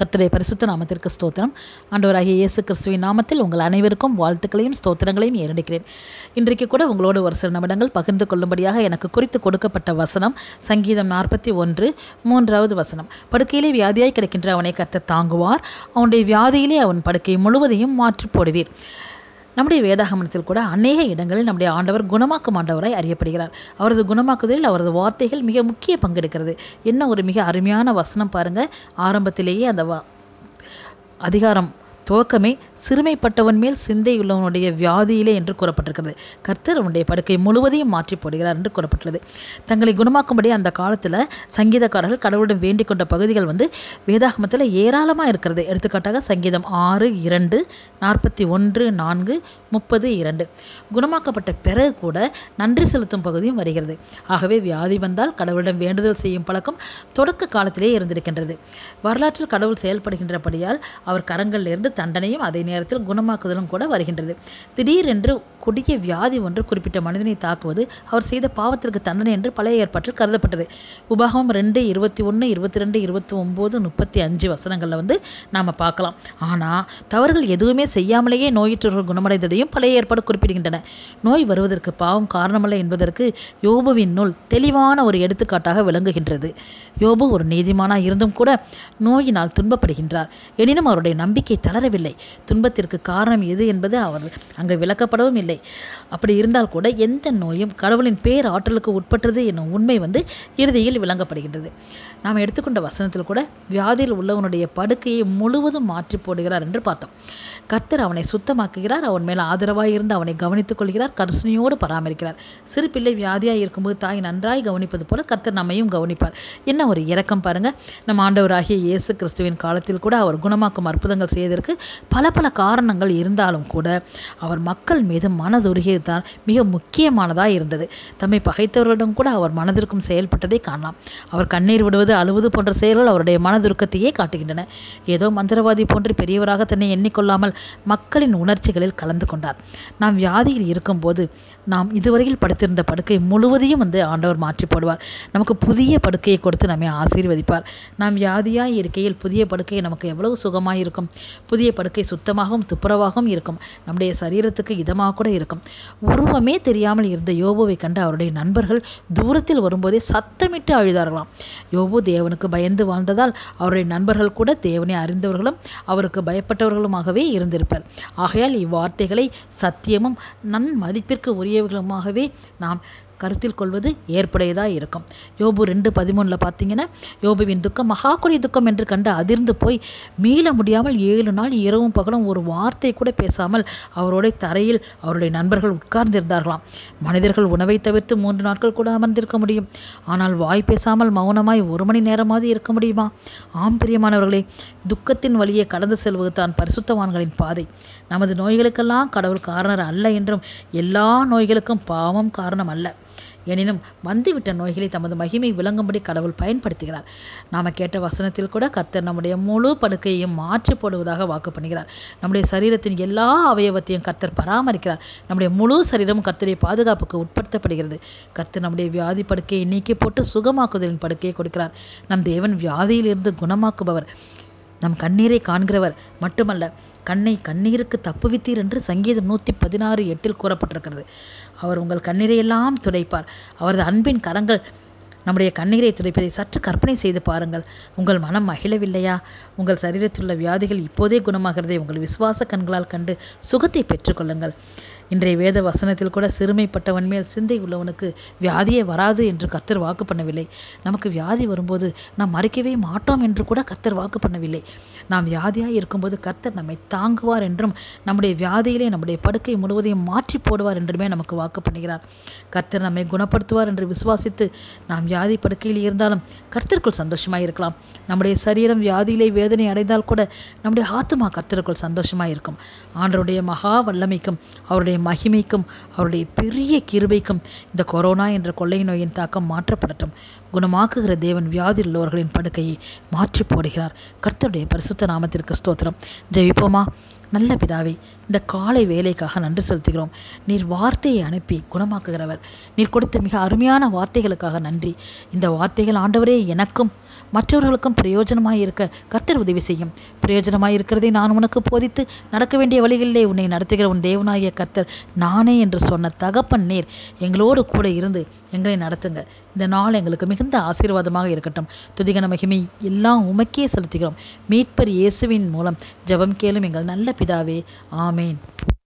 கர்த்தருடைய பரிசுத்த நாமத்திற்கு ஸ்தோத்திரம் ஆண்டவராகிய இயேசு கிறிஸ்துவின் நாமத்தில் உங்கள் அனைவருக்கும் வாழ்த்துக்களையும் ஸ்தோத்திரங்களையும் ஏறடிக்கிறேன் இன்றைக்கு கூட உங்களோடு ஒரு சில நிமிடங்கள் பகிர்ந்து கொள்ளும்படியாக எனக்கு குறித்து கொடுக்கப்பட்ட வசனம் சங்கீதம் நாற்பத்தி ஒன்று மூன்றாவது வசனம் படுக்கையிலே வியாதியாய் கிடைக்கின்ற அவனை கத்த தாங்குவார் அவனுடைய வியாதியிலே அவன் படுக்கை முழுவதையும் மாற்றி போடுவீர் நம்முடைய வேதாகமனத்தில் கூட அநேக இடங்களில் நம்முடைய ஆண்டவர் குணமாக்கும் ஆண்டவராய் அறியப்படுகிறார் அவரது குணமாக்குதலில் அவரது வார்த்தைகள் மிக முக்கிய பங்கெடுக்கிறது என்ன ஒரு மிக அருமையான வசனம் பாருங்கள் ஆரம்பத்திலேயே அந்த அதிகாரம் துவக்கமே சிறுமைப்பட்டவன் மேல் சிந்தையுள்ளவனுடைய வியாதியிலே என்று கூறப்பட்டிருக்கிறது கர்த்தர் அவனுடைய படுக்கை முழுவதையும் மாற்றி போடுகிறார் என்று கூறப்பட்டுள்ளது தங்களை குணமாக்கும்படி அந்த காலத்தில் சங்கீதக்காரர்கள் கடவுளிடம் வேண்டிக் கொண்ட பகுதிகள் வந்து வேதாகமத்தில் ஏராளமாக இருக்கிறது எடுத்துக்காட்டாக சங்கீதம் ஆறு இரண்டு நாற்பத்தி ஒன்று நான்கு முப்பது இரண்டு குணமாக்கப்பட்ட பிறகு கூட நன்றி செலுத்தும் பகுதியும் வருகிறது ஆகவே வியாதி வந்தால் கடவுளிடம் வேண்டுதல் செய்யும் பழக்கம் தொடக்க காலத்திலே இருந்திருக்கின்றது வரலாற்றில் கடவுள் செயல்படுகின்றபடியால் அவர் கரங்களிலிருந்து தண்டனையும் அதே நேரத்தில் குணமாக்குதலும் கூட வருகின்றது திடீரென்று கொடிய வியாதி ஒன்று குறிப்பிட்ட மனிதனை தாக்குவது அவர் செய்த பாவத்திற்கு தண்டனை என்று பழைய ஏற்பாட்டில் கருதப்பட்டது உபாகம் ரெண்டு இருபத்தி ஒன்று இருபத்தி ரெண்டு இருபத்தி ஒம்பது முப்பத்தி அஞ்சு வசனங்களில் வந்து நாம் பார்க்கலாம் ஆனால் தவறுகள் எதுவுமே செய்யாமலேயே நோயிற்றவர்கள் குணமடைந்ததையும் செய்யும் பழைய ஏற்பாடு குறிப்பிடுகின்றன நோய் வருவதற்கு பாவம் காரணமல்ல என்பதற்கு யோபுவின் நூல் தெளிவான ஒரு எடுத்துக்காட்டாக விளங்குகின்றது யோபு ஒரு நீதிமானாக இருந்தும் கூட நோயினால் துன்பப்படுகின்றார் எனினும் அவருடைய நம்பிக்கை தளரவில்லை துன்பத்திற்கு காரணம் எது என்பது அவர் அங்கு விளக்கப்படவும் இல்லை அப்படி இருந்தால் கூட எந்த நோயும் கடவுளின் பேர் ஆற்றலுக்கு உட்பட்டது என்னும் உண்மை வந்து இறுதியில் விளங்கப்படுகின்றது நாம் எடுத்துக்கொண்ட வசனத்தில் கூட வியாதியில் உள்ளவனுடைய படுக்கையை முழுவதும் மாற்றி போடுகிறார் என்று பார்த்தோம் கத்தர் அவனை சுத்தமாக்குகிறார் அவன் மேல் ஆதரவாக இருந்து அவனை கவனித்துக் கொள்கிறார் கருசனையோடு பராமரிக்கிறார் சிறு பிள்ளை வியாதியாக இருக்கும்போது தாய் நன்றாய் கவனிப்பது போல கர்த்தர் நம்மையும் கவனிப்பார் என்ன ஒரு இறக்கம் பாருங்கள் நம்ம ஆண்டவராகிய இயேசு கிறிஸ்துவின் காலத்தில் கூட அவர் குணமாக்கும் அற்புதங்கள் செய்வதற்கு பல பல காரணங்கள் இருந்தாலும் கூட அவர் மக்கள் மீது மனதுருகியது தான் மிக முக்கியமானதாக இருந்தது தம்மை பகைத்தவர்களிடம் கூட அவர் மனதிற்கும் செயல்பட்டதை காணலாம் அவர் கண்ணீர் விடுவது அழுவது போன்ற செயல்கள் அவருடைய மனதுருக்கத்தையே காட்டுகின்றன ஏதோ மந்திரவாதி போன்று பெரியவராக தன்னை எண்ணிக்கொள்ளாமல் மக்களின் உணர்ச்சிகளில் கலந்து கொண்டார் கொண்டார் நாம் வியாதியில் இருக்கும்போது நாம் இதுவரையில் படுத்திருந்த படுக்கை முழுவதையும் வந்து ஆண்டவர் மாற்றி போடுவார் நமக்கு புதிய படுக்கையை கொடுத்து நம்மை ஆசீர்வதிப்பார் நாம் வியாதியாக இருக்கையில் புதிய படுக்கை நமக்கு எவ்வளவு சுகமாக இருக்கும் புதிய படுக்கை சுத்தமாகவும் துப்புரவாகவும் இருக்கும் நம்முடைய சரீரத்துக்கு இதமாக கூட இருக்கும் உருவமே தெரியாமல் இருந்த யோபுவை கண்டு அவருடைய நண்பர்கள் தூரத்தில் வரும்போதே சத்தமிட்டு அழுதார்களாம் யோபு தேவனுக்கு பயந்து வாழ்ந்ததால் அவருடைய நண்பர்கள் கூட தேவனை அறிந்தவர்களும் அவருக்கு பயப்பட்டவர்களுமாகவே இருந்திருப்பார் ஆகையால் இவ்வார்த்தைகளை சத்தியமும் நன்மதிப்பிற்கு உரியவர்களுமாகவே நாம் கருத்தில் கொள்வது ஏற்புடையதாக இருக்கும் யோபு ரெண்டு பதிமூணில் பார்த்தீங்கன்னா யோபுவின் துக்கம் மகாக்குடி துக்கம் என்று கண்டு அதிர்ந்து போய் மீள முடியாமல் ஏழு நாள் இரவும் பகலும் ஒரு வார்த்தை கூட பேசாமல் அவருடைய தரையில் அவருடைய நண்பர்கள் உட்கார்ந்திருந்தார்களாம் மனிதர்கள் உணவை தவிர்த்து மூன்று நாட்கள் கூட அமர்ந்திருக்க முடியும் ஆனால் வாய் பேசாமல் மௌனமாய் ஒரு மணி நேரமாவது இருக்க முடியுமா ஆம் பிரியமானவர்களே துக்கத்தின் வழியே கடந்து செல்வது தான் பரிசுத்தவான்களின் பாதை நமது நோய்களுக்கெல்லாம் கடவுள் காரணர் அல்ல என்றும் எல்லா நோய்களுக்கும் பாவம் காரணம் அல்ல எனினும் வந்துவிட்ட நோய்களை தமது மகிமை விளங்கும்படி கடவுள் பயன்படுத்துகிறார் நாம் கேட்ட வசனத்தில் கூட கர்த்தர் நம்முடைய முழு படுக்கையையும் மாற்றி போடுவதாக வாக்கு பண்ணுகிறார் நம்முடைய சரீரத்தின் எல்லா அவயவத்தையும் கர்த்தர் பராமரிக்கிறார் நம்முடைய முழு சரீரம் கர்த்தரை பாதுகாப்புக்கு உட்படுத்தப்படுகிறது கர்த்தர் நம்முடைய வியாதி படுக்கையை நீக்கி போட்டு சுகமாக்குதலின் படுக்கையை கொடுக்கிறார் நம் தேவன் வியாதியிலிருந்து குணமாக்குபவர் நம் கண்ணீரை காண்கிறவர் மட்டுமல்ல கண்ணை கண்ணீருக்கு தப்புவித்தீர் என்று சங்கீதம் நூற்றி பதினாறு எட்டில் கூறப்பட்டிருக்கிறது அவர் உங்கள் கண்ணீரை எல்லாம் துடைப்பார் அவரது அன்பின் கரங்கள் நம்முடைய கண்ணீரை துடைப்பதை சற்று கற்பனை செய்து பாருங்கள் உங்கள் மனம் மகிழவில்லையா உங்கள் சரீரத்தில் உள்ள வியாதிகள் இப்போதே குணமாகிறதை உங்கள் விசுவாச கண்களால் கண்டு சுகத்தை பெற்றுக்கொள்ளுங்கள் இன்றைய வேத வசனத்தில் கூட சிறுமைப்பட்டவன் மேல் சிந்தை உள்ளவனுக்கு வியாதியே வராது என்று கர்த்தர் வாக்கு பண்ணவில்லை நமக்கு வியாதி வரும்போது நாம் மறைக்கவே மாட்டோம் என்று கூட கர்த்தர் வாக்கு பண்ணவில்லை நாம் வியாதியாக இருக்கும்போது கர்த்தர் நம்மை தாங்குவார் என்றும் நம்முடைய வியாதியிலே நம்முடைய படுக்கை முழுவதையும் மாற்றி போடுவார் என்றுமே நமக்கு வாக்கு பண்ணுகிறார் கர்த்தர் நம்மை குணப்படுத்துவார் என்று விசுவாசித்து நாம் வியாதி படுக்கையில் இருந்தாலும் கர்த்தருக்குள் சந்தோஷமாக இருக்கலாம் நம்முடைய சரீரம் வியாதியிலே வேதனை அடைந்தால் கூட நம்முடைய ஆத்மா கர்த்தருக்குள் சந்தோஷமாக இருக்கும் ஆண்டருடைய மகா வல்லமைக்கும் அவருடைய மகிமைக்கும் அவருடைய பெரிய கிருபைக்கும் இந்த கொரோனா என்ற கொள்ளை நோயின் தாக்கம் மாற்றப்படட்டும் குணமாக்குகிற தேவன் வியாதி உள்ளவர்களின் படுக்கையை மாற்றி போடுகிறார் கர்த்தருடைய பரிசுத்த நாமத்திற்கு ஸ்தோத்திரம் ஜெயிப்போமா நல்ல பிதாவே இந்த காலை வேலைக்காக நன்றி செலுத்துகிறோம் நீர் வார்த்தையை அனுப்பி குணமாக்குகிறவர் நீர் கொடுத்த மிக அருமையான வார்த்தைகளுக்காக நன்றி இந்த வார்த்தைகள் ஆண்டவரே எனக்கும் மற்றவர்களுக்கும் பிரயோஜனமாக இருக்க கத்தர் உதவி செய்யும் பிரயோஜனமாக இருக்கிறதை நான் உனக்கு போதித்து நடக்க வேண்டிய வழிகளிலே உன்னை நடத்துகிற உன் தேவனாகிய கத்தர் நானே என்று சொன்ன தகப்பன் நீர் எங்களோடு கூட இருந்து எங்களை நடத்துங்க இந்த நாள் எங்களுக்கு மிகுந்த ஆசீர்வாதமாக இருக்கட்டும் துதிகன மகிமை எல்லாம் உமக்கே செலுத்துகிறோம் மீட்பர் இயேசுவின் மூலம் ஜபம் கேளும் எங்கள் நல்ல பிதாவே ஆமேன்